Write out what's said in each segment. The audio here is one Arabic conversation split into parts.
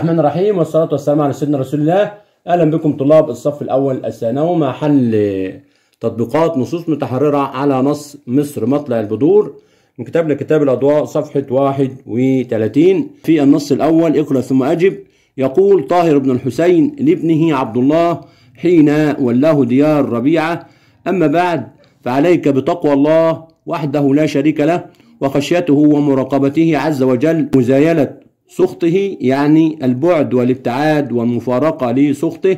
الرحمن الرحيم والصلاة والسلام على سيدنا رسول الله أهلا بكم طلاب الصف الأول الثانوي مع حل تطبيقات نصوص متحررة على نص مصر مطلع البدور من كتاب لكتاب الأضواء صفحة 31 في النص الأول اقرأ ثم أجب يقول طاهر بن الحسين لابنه عبد الله حين ولاه ديار ربيعة أما بعد فعليك بتقوى الله وحده لا شريك له وخشيته ومراقبته عز وجل مزايلة سخطه يعني البعد والابتعاد والمفارقة لسخطه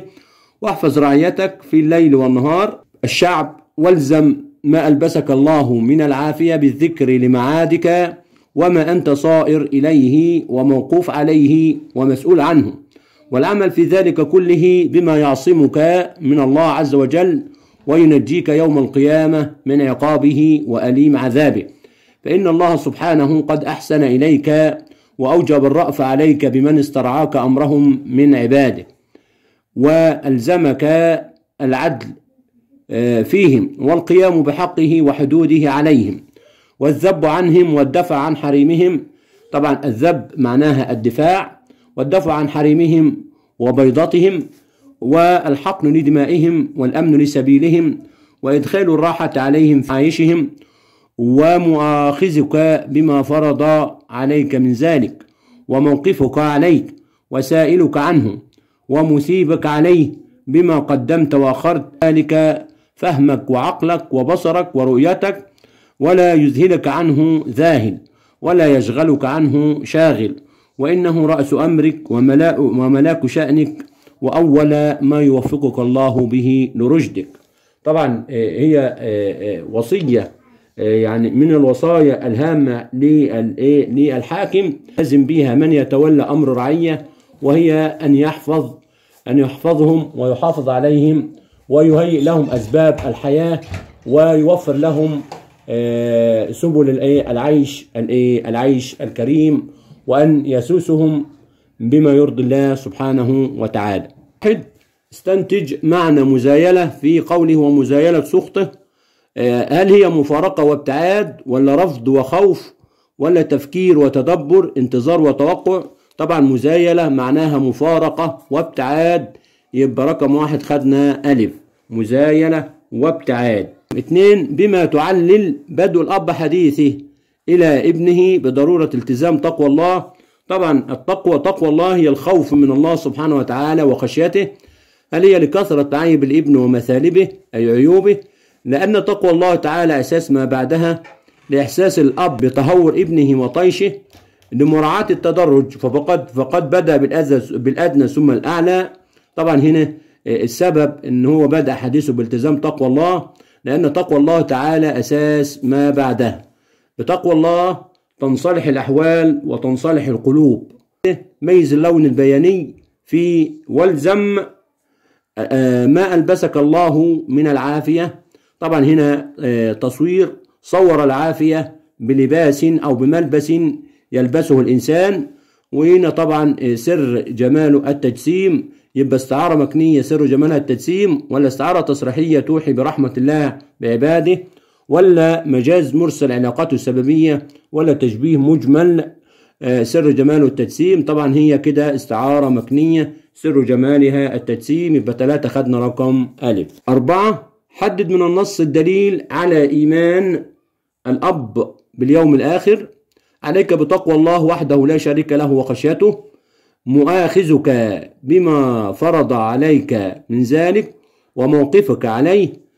واحفظ رعيتك في الليل والنهار الشعب والزم ما ألبسك الله من العافية بالذكر لمعادك وما أنت صائر إليه وموقوف عليه ومسؤول عنه والعمل في ذلك كله بما يعصمك من الله عز وجل وينجيك يوم القيامة من عقابه وأليم عذابه فإن الله سبحانه قد أحسن إليك وأوجب الرأف عليك بمن استرعاك أمرهم من عباده وألزمك العدل آه، فيهم والقيام بحقه وحدوده عليهم والذب عنهم والدفع عن حريمهم طبعا الذب معناها الدفاع والدفع عن حريمهم وبيضتهم والحقن لدمائهم والأمن لسبيلهم وإدخال الراحة عليهم في عيشهم ومؤاخذك بما فرض عليك من ذلك وموقفك عليك وسائلك عنه ومثيبك عليه بما قدمت وأخرت ذلك فهمك وعقلك وبصرك ورؤيتك ولا يذهلك عنه ذاهل ولا يشغلك عنه شاغل وإنه رأس أمرك وملاك, وملاك شأنك وأول ما يوفقك الله به لرشدك طبعا آه، هي آه، آه، وصية يعني من الوصايا الهامة إيه، للحاكم لازم بها من يتولى أمر رعية وهي أن يحفظ أن يحفظهم ويحافظ عليهم ويهيئ لهم أسباب الحياة ويوفر لهم آه، سبل العيش العيش الكريم وأن يسوسهم بما يرضي الله سبحانه وتعالى استنتج معنى مزايلة في قوله ومزايلة سخطه آه، هل هي مفارقة وابتعاد ولا رفض وخوف ولا تفكير وتدبر انتظار وتوقع طبعا مزايلة معناها مفارقة وابتعاد يبقى رقم واحد خدنا ألف مزايلة وابتعاد اتنين بما تعلل بدء الأب حديثه إلى ابنه بضرورة التزام تقوى الله طبعا التقوى تقوى الله هي الخوف من الله سبحانه وتعالى وخشيته هل هي لكثرة عيب الابن ومثالبه أي عيوبه لأن تقوى الله تعالى أساس ما بعدها لإحساس الأب بتهور ابنه وطيشه لمراعاة التدرج فقد فقد بدأ بالأدنى ثم الأعلى طبعا هنا آه، السبب إن هو بدأ حديثه بالتزام تقوى الله لأن تقوى الله تعالى أساس ما بعدها بتقوى الله تنصلح الأحوال وتنصلح القلوب ميز اللون البياني في والزم آه، آه، ما ألبسك الله من العافية طبعا هنا آه، تصوير صور العافية بلباس أو بملبس يلبسه الإنسان وهنا طبعا آه، سر جماله التجسيم يبقى استعارة مكنية سر جمالها التجسيم ولا استعارة تصريحية توحي برحمة الله بعباده ولا مجاز مرسل علاقته السببية ولا تشبيه مجمل آه، سر جماله التجسيم طبعا هي كده استعارة مكنية سر جمالها التجسيم يبقى ثلاثة خدنا رقم ألف أربعة حدد من النص الدليل على إيمان الأب باليوم الآخر عليك بتقوى الله وحده لا شريك له وخشيته مؤاخذك بما فرض عليك من ذلك وموقفك عليه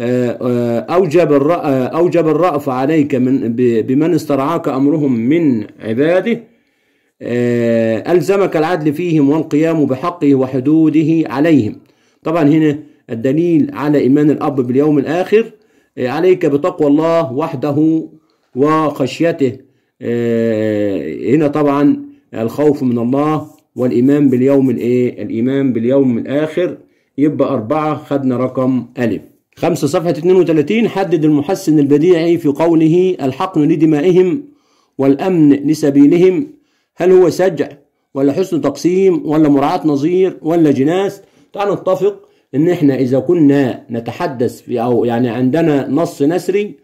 آه، آه، أوجب آه، أوجب الرأف عليك من بمن استرعاك أمرهم من عباده ألزمك العدل فيهم والقيام بحقه وحدوده عليهم طبعا هنا الدليل على إيمان الأب باليوم الآخر آه، عليك بتقوى الله وحده وخشيته آه، هنا طبعا الخوف من الله والإيمان باليوم الإيه الإيمان باليوم الآخر يبقى أربعة خدنا رقم ألف خمسة صفحة 32 حدد المحسن البديعي في قوله الحقن لدمائهم والأمن لسبيلهم هل هو سجع ولا حسن تقسيم ولا مراعاة نظير ولا جناس تعال نتفق ان احنا اذا كنا نتحدث في او يعني عندنا نص نسري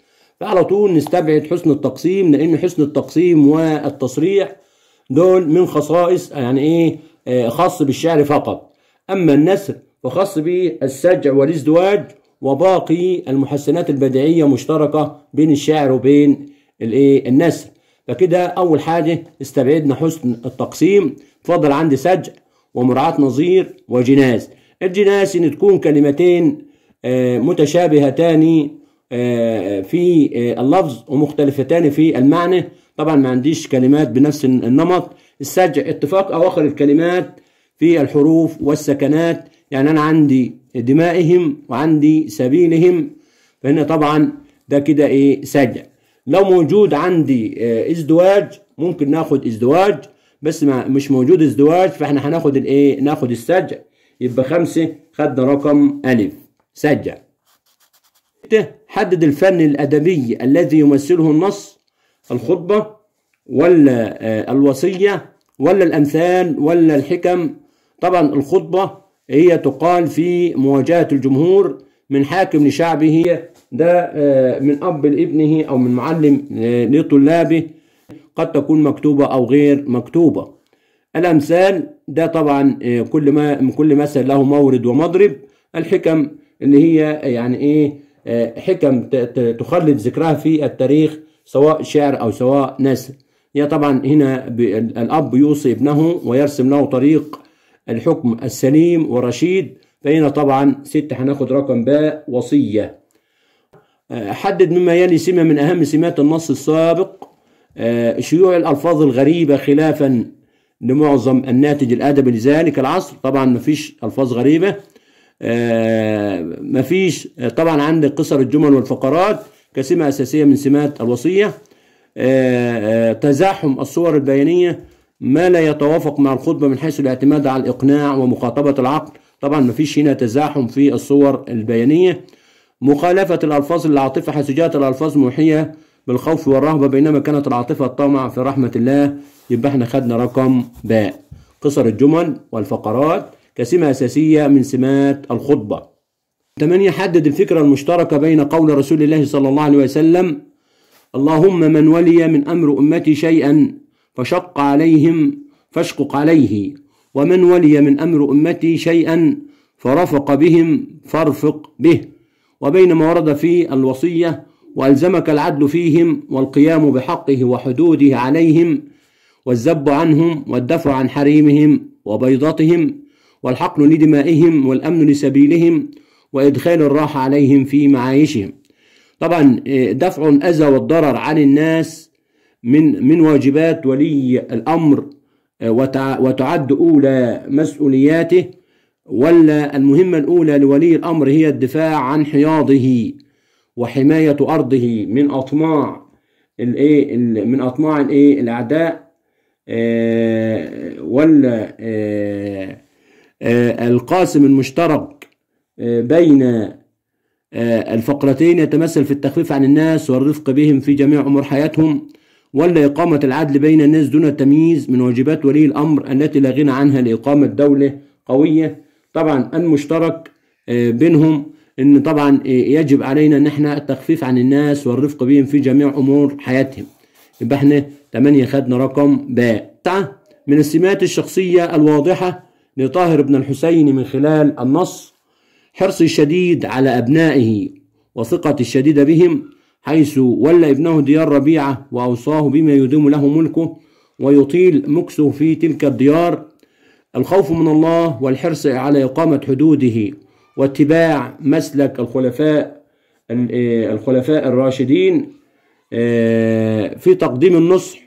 فعلى طول نستبعد حسن التقسيم لان حسن التقسيم والتصريح دول من خصائص يعني ايه آه، خاص بالشعر فقط اما النسر فخاص بالسجع والازدواج وباقي المحسنات البديعيه مشتركه بين الشعر وبين الايه النسر فكده اول حاجه استبعدنا حسن التقسيم فضل عندي سجع ومراعاه نظير وجناز الجناس ان تكون كلمتين آه، متشابهتان آه، في آه، اللفظ ومختلفتان في المعنى طبعا ما عنديش كلمات بنفس النمط السجع اتفاق اواخر الكلمات في الحروف والسكنات يعني انا عندي دمائهم وعندي سبيلهم فهنا طبعا ده كده ايه سجع لو موجود عندي ازدواج ممكن ناخد ازدواج بس ما مش موجود ازدواج فاحنا هناخد الايه ناخد السجع يبقى خمسة خدنا رقم ألف سجل حدد الفن الأدبي الذي يمثله النص الخطبة ولا آه، الوصية ولا الأمثال ولا الحكم طبعا الخطبة هي تقال في مواجهة الجمهور من حاكم لشعبه ده آه، من أب لابنه أو من معلم آه، لطلابه قد تكون مكتوبة أو غير مكتوبة الأمثال ده طبعا آه، كل ما كل مثل له مورد ومضرب الحكم اللي هي آه، يعني إيه آه، حكم تخلد ذكرها في التاريخ سواء شعر أو سواء نثر هي طبعا هنا الأب يوصي ابنه ويرسم له طريق الحكم السليم ورشيد فهنا طبعا ست هناخد رقم باء وصية حدد مما يلي سمة من أهم سمات النص السابق شيوع الألفاظ الغريبة خلافا لمعظم الناتج الأدبي لذلك العصر طبعا مفيش ألفاظ غريبة آه، مفيش آه، طبعا عندك قصر الجمل والفقرات كسمة أساسية من سمات الوصية آه، تزاحم الصور البيانية ما لا يتوافق مع الخطبة من حيث الاعتماد على الإقناع ومخاطبة العقل طبعا مفيش هنا تزاحم في الصور البيانية مخالفة الألفاظ العاطفة حيث جاءت الألفاظ موحية بالخوف والرهبة بينما كانت العاطفة الطامعة في رحمة الله يبقى احنا خدنا رقم باء قصر الجمل والفقرات كسمة أساسية من سمات الخطبة 8 حدد الفكرة المشتركة بين قول رسول الله صلى الله عليه وسلم اللهم من ولي من أمر أمتي شيئا فشق عليهم فاشقق عليه ومن ولي من أمر أمتي شيئا فرفق بهم فارفق به وبينما ورد في الوصية وألزمك العدل فيهم والقيام بحقه وحدوده عليهم والذب عنهم والدفع عن حريمهم وبيضتهم والحقن لدمائهم والأمن لسبيلهم وإدخال الراحة عليهم في معايشهم طبعا آه، دفع الأذى والضرر عن الناس من من واجبات ولي الأمر آه، وتعد أولى مسؤولياته ولا المهمة الأولى لولي الأمر هي الدفاع عن حياضه وحماية أرضه من أطماع الايه من أطماع الايه الأعداء آه، ولا آه، آه، القاسم المشترك بين الفقرتين يتمثل في التخفيف عن الناس والرفق بهم في جميع أمور حياتهم ولا إقامة العدل بين الناس دون التمييز من واجبات ولي الأمر التي لا غنى عنها لإقامة دولة قوية طبعا المشترك بينهم ان طبعا إيه، يجب علينا ان احنا التخفيف عن الناس والرفق بهم في جميع امور حياتهم يبقى احنا 8 خدنا رقم باء من السمات الشخصيه الواضحه لطاهر بن الحسين من خلال النص حرصي الشديد على ابنائه وثقتي الشديده بهم حيث ولى ابنه ديار ربيعه واوصاه بما يدوم له ملكه ويطيل مكسه في تلك الديار الخوف من الله والحرص على اقامه حدوده واتباع مسلك الخلفاء آه، الخلفاء الراشدين آه، في تقديم النصح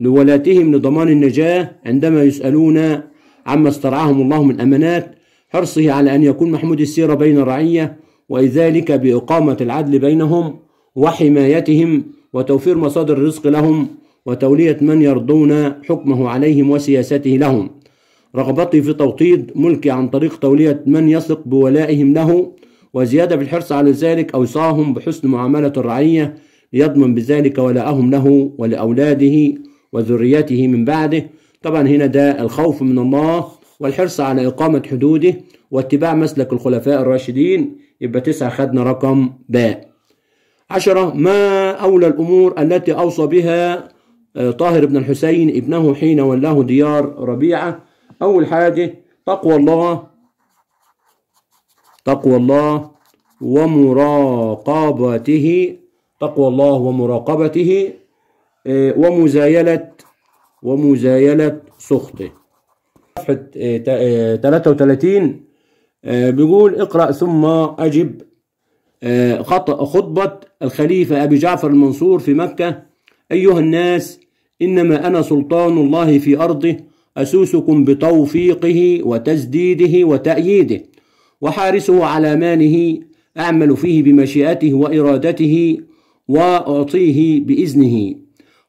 لولاتهم لضمان النجاة عندما يسألون عما استرعاهم الله من أمانات حرصه على أن يكون محمود السيرة بين الرعية وذلك بإقامة العدل بينهم وحمايتهم وتوفير مصادر الرزق لهم وتولية من يرضون حكمه عليهم وسياسته لهم رغبتي في توطيد ملكي عن طريق تولية من يثق بولائهم له وزيادة في الحرص على ذلك أوصاهم بحسن معاملة الرعية ليضمن بذلك ولاءهم له ولأولاده وذريته من بعده طبعا هنا ده الخوف من الله والحرص على إقامة حدوده واتباع مسلك الخلفاء الراشدين يبقى تسعة خدنا رقم باء عشرة ما أولى الأمور التي أوصى بها آه، طاهر بن الحسين ابنه حين ولاه ديار ربيعة أول حاجة تقوى الله تقوى الله ومراقبته تقوى الله ومراقبته آه، ومزايلة ومزايلة سخطه صفحة 33 آه، آه، بيقول اقرأ ثم أجب خطبة الخليفة أبي جعفر المنصور في مكة أيها الناس إنما أنا سلطان الله في أرضه أسوسكم بتوفيقه وتسديده وتأييده وحارسه على ماله أعمل فيه بمشيئته وإرادته وأعطيه بإذنه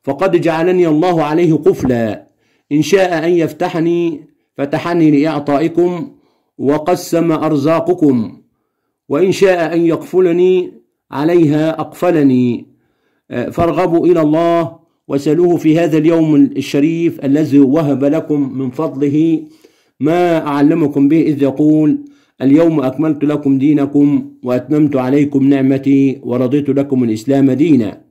فقد جعلني الله عليه قفلا إن شاء أن يفتحني فتحني لإعطائكم وقسم أرزاقكم وإن شاء أن يقفلني عليها أقفلني أه، فارغبوا إلى الله واسألوه في هذا اليوم الشريف الذي وهب لكم من فضله ما أعلمكم به إذ يقول اليوم أكملت لكم دينكم وأتممت عليكم نعمتي ورضيت لكم الإسلام دينا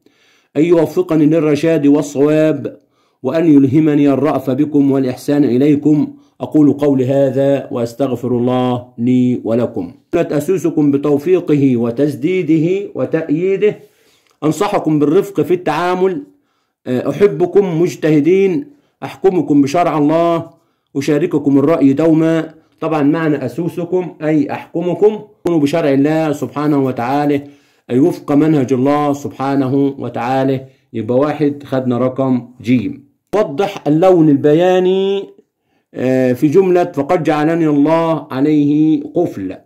أن يوفقني للرشاد والصواب وأن يلهمني الرأف بكم والإحسان إليكم أقول قولي هذا وأستغفر الله لي ولكم أسوسكم بتوفيقه وتسديده وتأييده أنصحكم بالرفق في التعامل آه، أحبكم مجتهدين أحكمكم بشرع الله أشارككم الرأي دوما طبعا معنى أسوسكم أي أحكمكم كونوا بشرع الله سبحانه وتعالى وفق منهج الله سبحانه وتعالى يبقى واحد خدنا رقم جيم وضح اللون البياني آه، في جملة فقد جعلني الله عليه قفل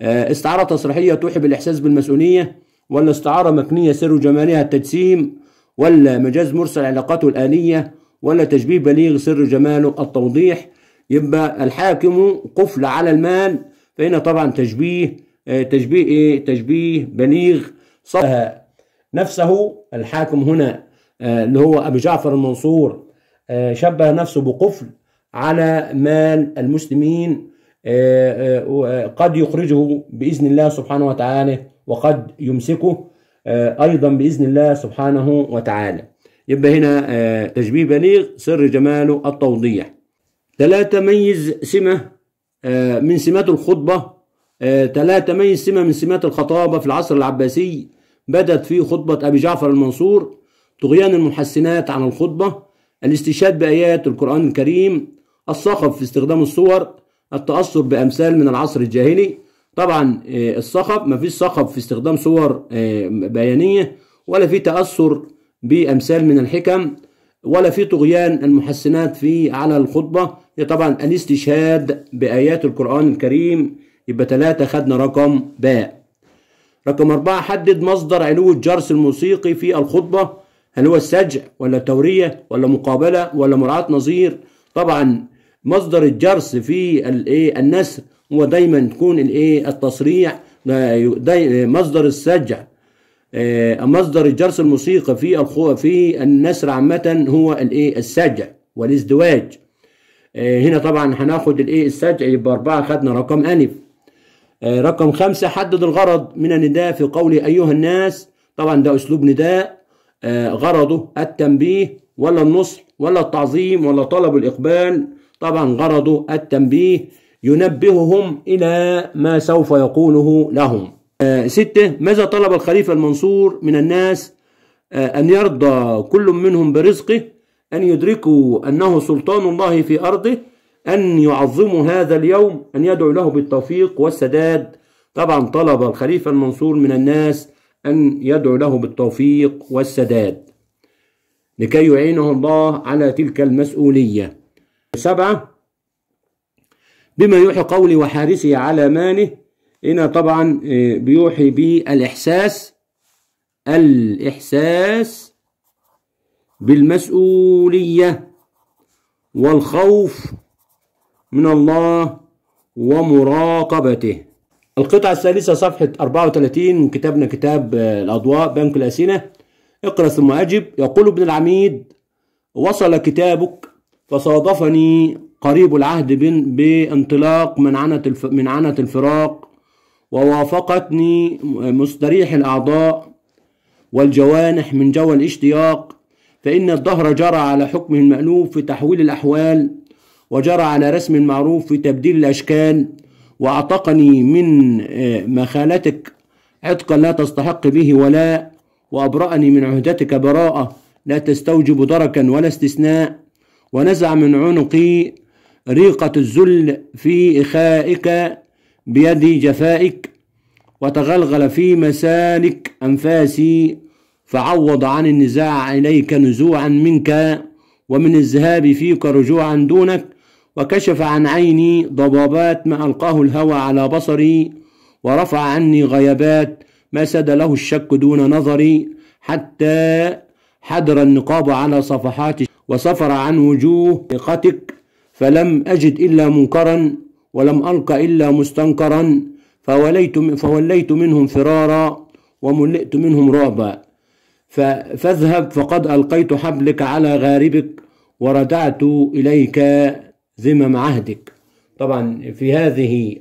آه، استعارة تصريحية توحي بالإحساس بالمسؤولية ولا استعارة مكنية سر جمالها التجسيم ولا مجاز مرسل علاقته الآلية ولا تشبيه بليغ سر جماله التوضيح يبقى الحاكم قفل على المال فهنا طبعا تشبيه آه، تشبيه ايه تشبيه بليغ صفها نفسه الحاكم هنا آه، اللي هو ابي جعفر المنصور آه، شبه نفسه بقفل على مال المسلمين قد يخرجه باذن الله سبحانه وتعالى وقد يمسكه آه، ايضا باذن الله سبحانه وتعالى يبقى هنا آه، تشبيه بليغ سر جماله التوضيح ثلاثة تميز سمه آه، من سمات الخطبه ثلاثة تميز سمه من سمات الخطابه في العصر العباسي بدت في خطبه ابي جعفر المنصور طغيان المحسنات عن الخطبه الاستشهاد بايات القران الكريم الصخب في استخدام الصور التاثر بامثال من العصر الجاهلي طبعا آه، الصخب مفيش صخب في استخدام صور آه، بيانية ولا في تأثر بأمثال من الحكم ولا في طغيان المحسنات في على الخطبة هي طبعا الاستشهاد بآيات القرآن الكريم يبقى ثلاثة خدنا رقم باء رقم أربعة حدد مصدر علو الجرس الموسيقي في الخطبة هل هو السجع ولا توريه ولا مقابلة ولا مراعاة نظير طبعا مصدر الجرس في إيه، النسر هو دايما تكون الايه التصريح آه، آه، مصدر السجع آه، مصدر الجرس الموسيقى في في النسر عامة هو الايه السجع والازدواج هنا طبعا هناخد الايه السجع يبقى أربعة خدنا رقم ألف رقم خمسة حدد الغرض من النداء في قوله أيها الناس طبعا ده أسلوب نداء غرضه التنبيه ولا النصح ولا التعظيم ولا طلب الإقبال طبعا غرضه التنبيه ينبههم إلى ما سوف يقوله لهم آه، ستة ماذا طلب الخليفة المنصور من الناس آه، أن يرضى كل منهم برزقه أن يدركوا أنه سلطان الله في أرضه أن يعظموا هذا اليوم أن يدعوا له بالتوفيق والسداد طبعا طلب الخليفة المنصور من الناس أن يدعو له بالتوفيق والسداد لكي يعينه الله على تلك المسؤولية سبعة بما يوحي قولي وحارسي على مانه هنا طبعا آه، بيوحي به الإحساس الإحساس بالمسؤولية والخوف من الله ومراقبته القطعة الثالثة صفحة 34 من كتابنا كتاب آه، الأضواء بنك الأسئلة اقرأ ثم أجب يقول ابن العميد وصل كتابك فصادفني قريب العهد بانطلاق من عنة الفراق ووافقتني مستريح الأعضاء والجوانح من جوى الاشتياق فإن الدهر جرى على حكمه المألوف في تحويل الأحوال وجرى على رسم معروف في تبديل الأشكال وأعتقني من آه، مخالتك عتقا لا تستحق به ولاء وأبرأني من عهدتك براءة لا تستوجب دركا ولا استثناء ونزع من عنقي ريقة الذل في إخائك بيد جفائك وتغلغل في مسالك أنفاسي فعوض عن النزاع إليك نزوعا منك ومن الذهاب فيك رجوعا دونك وكشف عن عيني ضبابات ما ألقاه الهوى على بصري ورفع عني غيبات ما سد له الشك دون نظري حتى حدر النقاب على صفحات وصفر عن وجوه ثقتك فلم أجد إلا منكرا ولم ألق إلا مستنكرا فوليت, فوليت منهم فرارا وملئت منهم رعبا فاذهب فقد ألقيت حبلك على غاربك وردعت إليك ذمم عهدك طبعا في هذه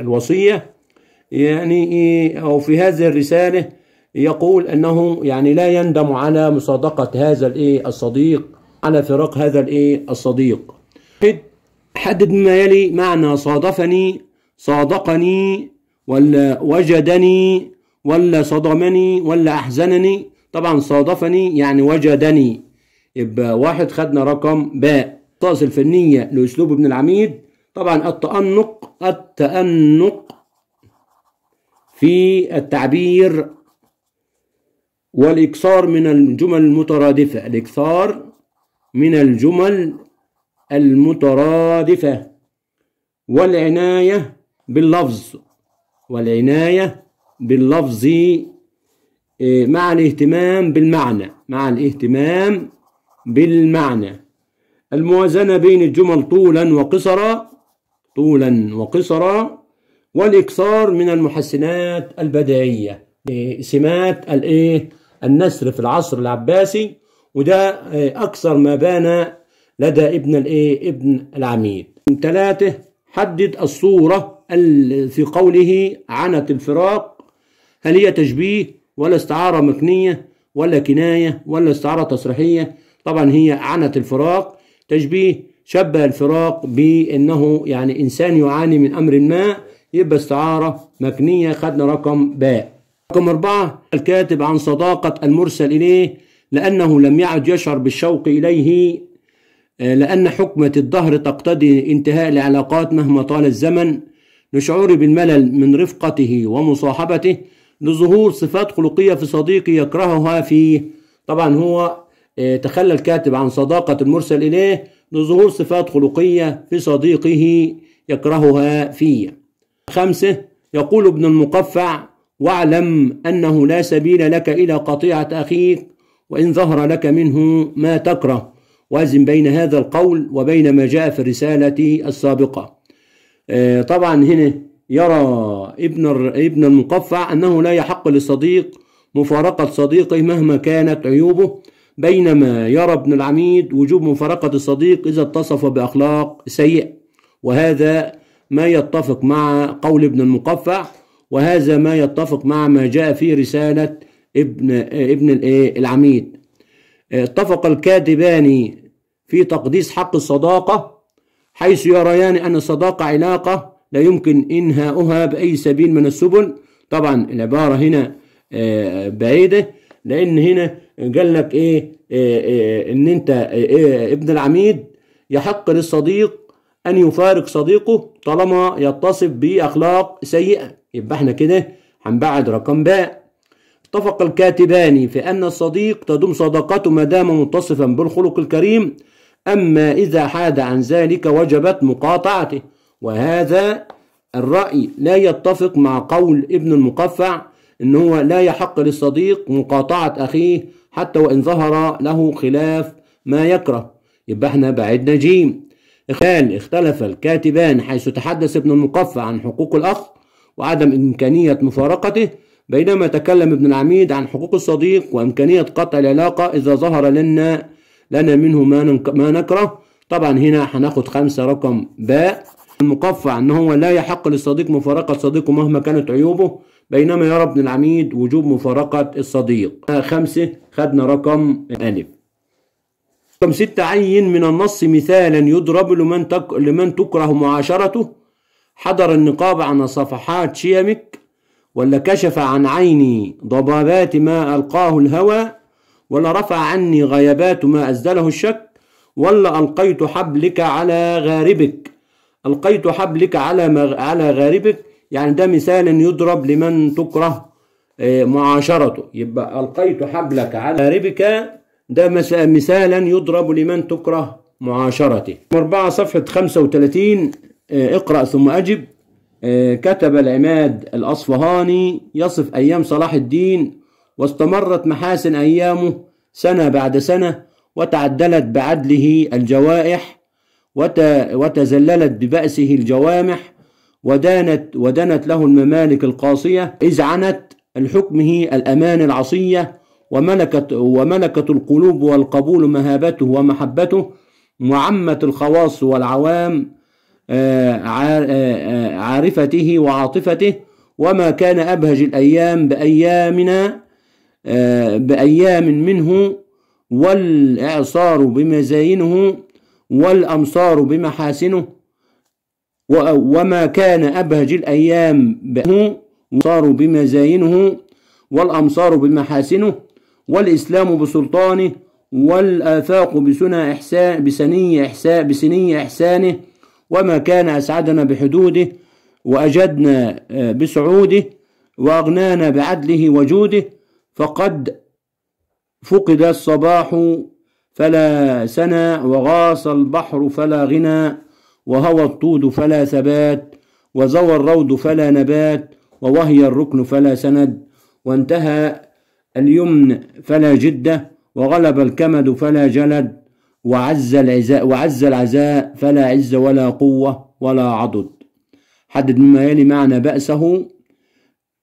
الوصية يعني أو في هذه الرسالة يقول أنه يعني لا يندم على مصادقة هذا الإيه الصديق على فراق هذا الإيه الصديق طيب، حدد ما يلي معنى صادفني صادقني ولا وجدني ولا صدمني ولا أحزنني طبعا صادفني يعني وجدني يبقى واحد خدنا رقم باء الطقس الفنية لأسلوب ابن العميد طبعا التأنق التأنق في التعبير والإكثار من الجمل المترادفة الإكثار من الجمل المترادفة والعناية باللفظ والعناية باللفظ إيه، مع الاهتمام بالمعنى مع الاهتمام بالمعنى الموازنة بين الجمل طولا وقصرا طولا وقصرا والإكثار من المحسنات البدائية سمات الايه النسر في العصر العباسي وده آه، أكثر ما بان لدى ابن الإيه ابن العميد ثلاثة حدد الصورة في قوله عنت الفراق هل هي تشبيه ولا استعارة مكنية ولا كناية ولا استعارة تصريحية طبعا هي عنت الفراق تشبيه شبه الفراق بأنه يعني إنسان يعاني من أمر ما يبقى استعارة مكنية خدنا رقم باء رقم أربعة الكاتب عن صداقة المرسل إليه لأنه لم يعد يشعر بالشوق إليه آه، لأن حكمة الدهر تقتضي انتهاء العلاقات مهما طال الزمن لشعوري بالملل من رفقته ومصاحبته لظهور صفات خلقية في صديقي يكرهها فيه طبعا هو آه، تخلى الكاتب عن صداقة المرسل إليه لظهور صفات خلقية في صديقه يكرهها فيه خمسة يقول ابن المقفع واعلم أنه لا سبيل لك إلى قطيعة أخيك وإن ظهر لك منه ما تكره وازن بين هذا القول وبين ما جاء في الرسالة السابقة آه، طبعا هنا يرى ابن ابن المقفع أنه لا يحق للصديق مفارقة صديقه مهما كانت عيوبه بينما يرى ابن العميد وجوب مفارقة الصديق إذا اتصف بأخلاق سيئة وهذا ما يتفق مع قول ابن المقفع وهذا ما يتفق مع ما جاء في رسالة ابن ابن العميد اتفق الكاتبان في تقديس حق الصداقة حيث يريان أن الصداقة علاقة لا يمكن إنهاؤها بأي سبيل من السبل طبعا العبارة هنا آه، بعيدة لأن هنا قال لك إيه, آه، آه، إن أنت ابن العميد يحق للصديق أن يفارق صديقه طالما يتصف بأخلاق سيئة يبقى احنا كده هنبعد رقم باء اتفق الكاتبان في أن الصديق تدوم صداقته ما دام متصفا بالخلق الكريم أما إذا حاد عن ذلك وجبت مقاطعته وهذا الرأي لا يتفق مع قول ابن المقفع إن هو لا يحق للصديق مقاطعة أخيه حتى وإن ظهر له خلاف ما يكره يبقى احنا بعدنا جيم اختلف الكاتبان حيث تحدث ابن المقفع عن حقوق الأخ وعدم إمكانية مفارقته بينما تكلم ابن العميد عن حقوق الصديق وإمكانية قطع العلاقة إذا ظهر لنا لنا منه ما, ما نكره طبعا هنا هناخد خمسة رقم باء المقفع أن هو لا يحق للصديق مفارقة صديقه مهما كانت عيوبه بينما يرى ابن العميد وجوب مفارقة الصديق خمسة خدنا رقم ألف رقم ستة عين من النص مثالا يضرب لمن, تك... لمن تكره معاشرته حضر النقاب عن صفحات شيمك ولا كشف عن عيني ضبابات ما ألقاه الهوى ولا رفع عني غيبات ما أزدله الشك ولا ألقيت حبلك على غاربك ألقيت حبلك على مغ... على غاربك يعني ده مثال يضرب لمن تكره آه، معاشرته يبقى ألقيت حبلك على غاربك ده مثالا يضرب لمن تكره معاشرته 4 صفحة 35 آه، اقرأ ثم أجب آه، كتب العماد الأصفهاني يصف أيام صلاح الدين واستمرت محاسن أيامه سنة بعد سنة وتعدلت بعدله الجوائح وتزللت ببأسه الجوامح ودانت ودنت له الممالك القاصية إذ عنت الحكمه الأمان العصية وملكت وملكت القلوب والقبول مهابته ومحبته وعمت الخواص والعوام آه، آه، آه، عارفته وعاطفته وما كان أبهج الأيام بأيامنا بأيام منه والإعصار بمزاينه والأمصار بمحاسنه وما كان أبهج الأيام به والأمصار بمزاينه والأمصار بمحاسنه والإسلام بسلطانه والآفاق بسنى إحسان بسني إحسان بسني إحسانه وما كان أسعدنا بحدوده وأجدنا آه، بسعوده وأغنانا بعدله وجوده فقد فقد الصباح فلا سنى وغاص البحر فلا غنى وهوى الطود فلا ثبات وزوى الروض فلا نبات ووهي الركن فلا سند وانتهى اليمن فلا جدة وغلب الكمد فلا جلد وعز العزاء وعز العزاء فلا عز ولا قوة ولا عضد حدد مما يلي معنى بأسه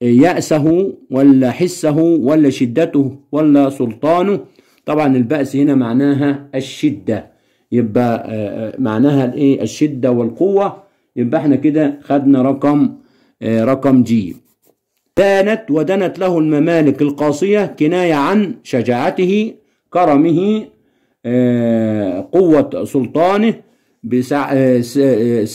يأسه ولا حسه ولا شدته ولا سلطانه طبعا البأس هنا معناها الشدة يبقى آه، آه، معناها الايه الشدة والقوة يبقى احنا كده خدنا رقم آه، رقم جي دانت ودنت له الممالك القاصية كناية عن شجاعته كرمه آه، قوة سلطانه بسعة آه،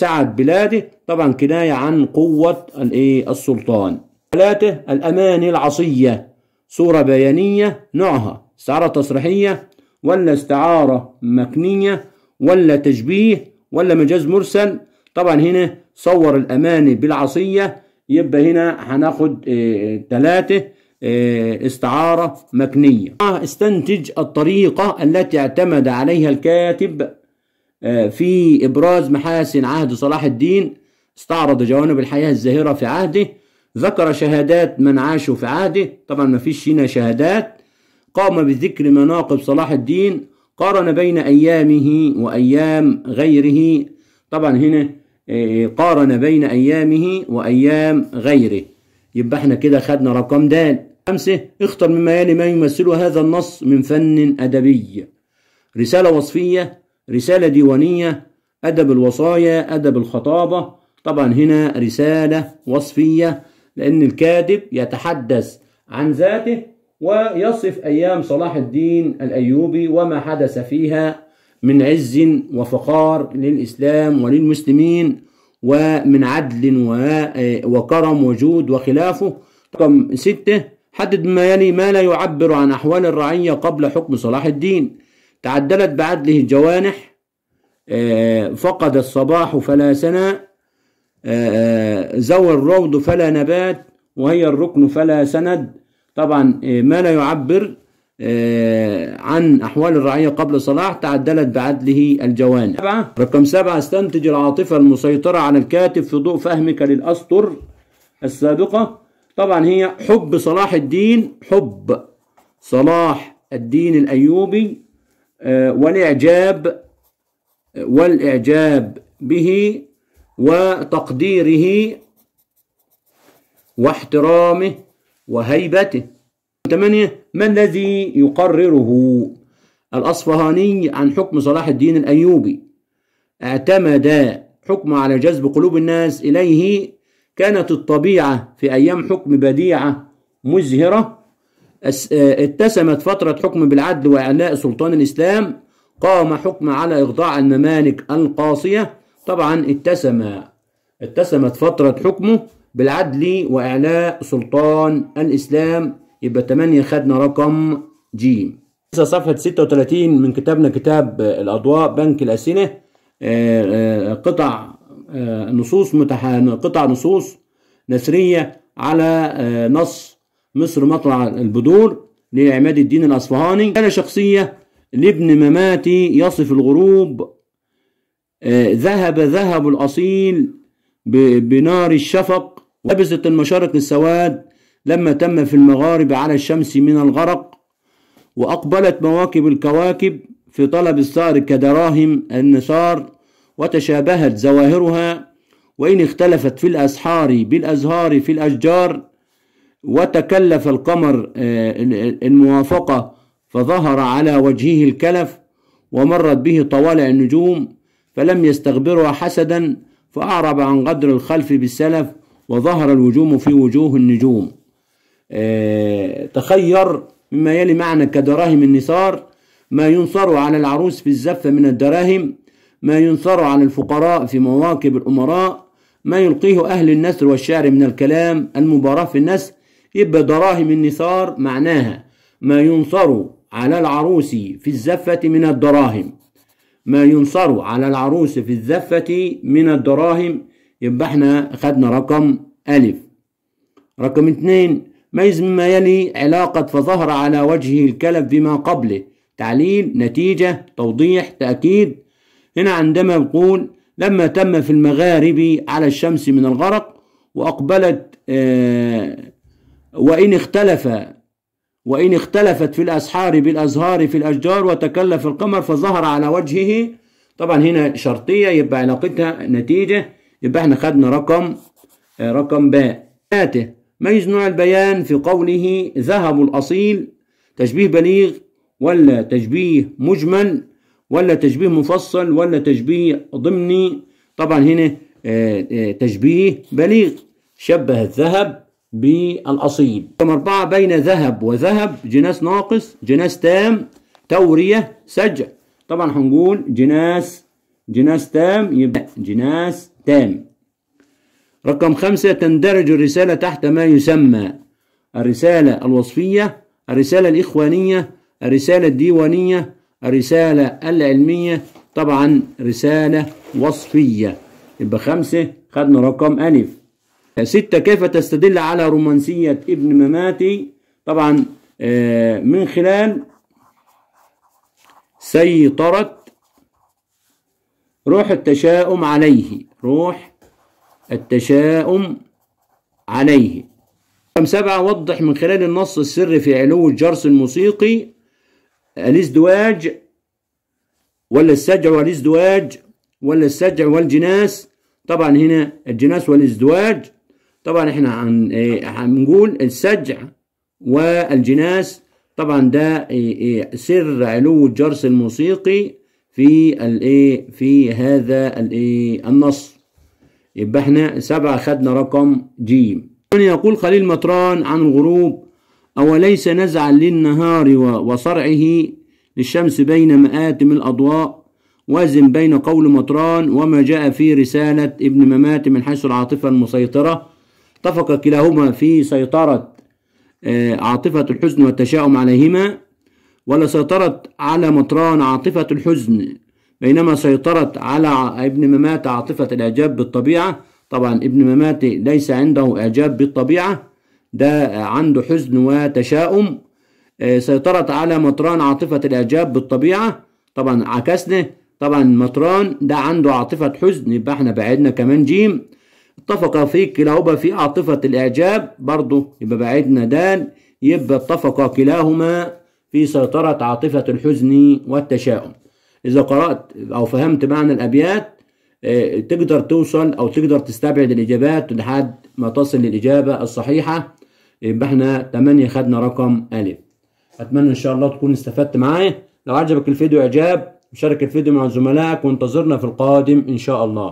آه، بلاده طبعا كناية عن قوة إيه، السلطان ثلاثة الأماني العصية صورة بيانية نوعها استعارة تصريحية ولا استعارة مكنية ولا تشبيه ولا مجاز مرسل طبعا هنا صور الأماني بالعصية يبقى هنا هناخد ثلاثة آه، استعارة مكنية آه، استنتج الطريقة التي اعتمد عليها الكاتب آه، في إبراز محاسن عهد صلاح الدين استعرض جوانب الحياة الزاهرة في عهده ذكر شهادات من عاشوا في عهده طبعا ما فيش هنا شهادات قام بذكر مناقب صلاح الدين قارن بين أيامه وأيام غيره طبعا هنا قارن بين أيامه وأيام غيره يبقى احنا كده خدنا رقم د خمسة اختر مما يلي ما يمثل هذا النص من فن أدبي رسالة وصفية رسالة ديوانية أدب الوصايا أدب الخطابة طبعا هنا رسالة وصفية لأن الكاتب يتحدث عن ذاته ويصف أيام صلاح الدين الأيوبي وما حدث فيها من عز وفخار للإسلام وللمسلمين ومن عدل وكرم وجود وخلافه رقم ستة حدد ما يلي يعني ما لا يعبر عن أحوال الرعية قبل حكم صلاح الدين تعدلت بعدله الجوانح آه، فقد الصباح فلا سناء ذوي آه، آه، الروض فلا نبات وهي الركن فلا سند طبعا ما لا يعبر عن أحوال الرعية قبل صلاح تعدلت بعدله الجوانح رقم سبعة استنتج العاطفة المسيطرة على الكاتب في ضوء فهمك للأسطر السابقة طبعا هي حب صلاح الدين حب صلاح الدين الأيوبي آه، والإعجاب والإعجاب به وتقديره واحترامه وهيبته ثمانية ما الذي يقرره الأصفهاني عن حكم صلاح الدين الأيوبي اعتمد حكمه على جذب قلوب الناس إليه كانت الطبيعة في أيام حكم بديعة مزهرة آه، اتسمت فترة حكم بالعدل وإعلاء سلطان الإسلام قام حكم على إخضاع الممالك القاصية طبعا اتسم اتسمت فترة حكمه بالعدل وإعلاء سلطان الإسلام يبقى 8 خدنا رقم جيم صفحة 36 من كتابنا كتاب آه، الأضواء بنك الأسنة آه، قطع آه، نصوص متح... قطع نصوص نثرية على آه، نص مصر مطلع البدور لعماد الدين الأصفهاني كان شخصية لابن مماتي يصف الغروب آه، ذهب ذهب الأصيل بنار الشفق لبست المشارق السواد لما تم في المغارب على الشمس من الغرق وأقبلت مواكب الكواكب في طلب الثار كدراهم النثار وتشابهت زواهرها وإن اختلفت في الأسحار بالأزهار في الأشجار وتكلف القمر آه، الموافقة فظهر على وجهه الكلف ومرت به طوالع النجوم فلم يستخبرها حسدا فأعرب عن غدر الخلف بالسلف وظهر الوجوم في وجوه النجوم آه، تخير مما يلي معنى كدراهم النصار ما ينصر على العروس في الزفة من الدراهم ما ينثر عن الفقراء في مواكب الأمراء ما يلقيه أهل النثر والشعر من الكلام المباراة في النثر يبقى دراهم النثار معناها ما ينثر على العروس في الزفة من الدراهم ما ينثر على العروس في الزفة من الدراهم يبقى احنا خدنا رقم ألف رقم اتنين ميز مما يلي علاقة فظهر على وجهه الكلف بما قبله تعليل نتيجة توضيح تأكيد هنا عندما يقول لما تم في المغارب على الشمس من الغرق وأقبلت آه، وإن اختلف وإن اختلفت في الأسحار بالأزهار في الأشجار وتكلف القمر فظهر على وجهه طبعا هنا شرطية يبقى علاقتها نتيجة يبقى احنا خدنا رقم آه، رقم باء آته ميز نوع البيان في قوله ذهب الأصيل تشبيه بليغ ولا تشبيه مجمل ولا تشبيه مفصل ولا تشبيه ضمني طبعا هنا آه، آه، تشبيه بليغ شبه الذهب بالأصيل رقم أربعة بين ذهب وذهب جناس ناقص جناس تام تورية سجع طبعا هنقول جناس جناس تام يبقى جناس تام رقم خمسة تندرج الرسالة تحت ما يسمى الرسالة الوصفية الرسالة الإخوانية الرسالة الديوانية الرسالة العلمية طبعا رسالة وصفية يبقى خمسة خدنا رقم ألف ستة كيف تستدل على رومانسية ابن مماتي طبعا آه، من خلال سيطرة روح التشاؤم عليه روح التشاؤم عليه رقم سبعة وضح من خلال النص السر في علو الجرس الموسيقي الازدواج ولا السجع والازدواج ولا السجع والجناس طبعا هنا الجناس والازدواج طبعا احنا هن هنقول إيه، السجع والجناس طبعا ده إيه، إيه، سر علو الجرس الموسيقي في الايه في هذا الايه النص يبقى احنا سبعة خدنا رقم جيم يقول خليل مطران عن الغروب أوليس نزعا للنهار وصرعه للشمس بين مآتم الأضواء وازن بين قول مطران وما جاء في رسالة ابن ممات من حيث العاطفة المسيطرة اتفق كلاهما في سيطرة آه، عاطفة الحزن والتشاؤم عليهما ولا سيطرت على مطران عاطفة الحزن بينما سيطرت على ابن ممات عاطفة الإعجاب بالطبيعة طبعا ابن ممات ليس عنده إعجاب بالطبيعة ده عنده حزن وتشاؤم آه، سيطرت على مطران عاطفة الإعجاب بالطبيعة طبعا عكسنا طبعا مطران ده عنده عاطفة حزن يبقى احنا بعدنا كمان جيم اتفق في كلاهما في عاطفة الإعجاب برضه يبقى بعدنا دال يبقى اتفق كلاهما في سيطرة عاطفة الحزن والتشاؤم إذا قرأت أو فهمت معنى الأبيات آه، تقدر توصل أو تقدر تستبعد الإجابات لحد ما تصل للإجابة الصحيحة يبقى احنا 8 خدنا رقم ألف أتمنى إن شاء الله تكون استفدت معايا لو عجبك الفيديو إعجاب شارك الفيديو مع زملائك وانتظرنا في القادم إن شاء الله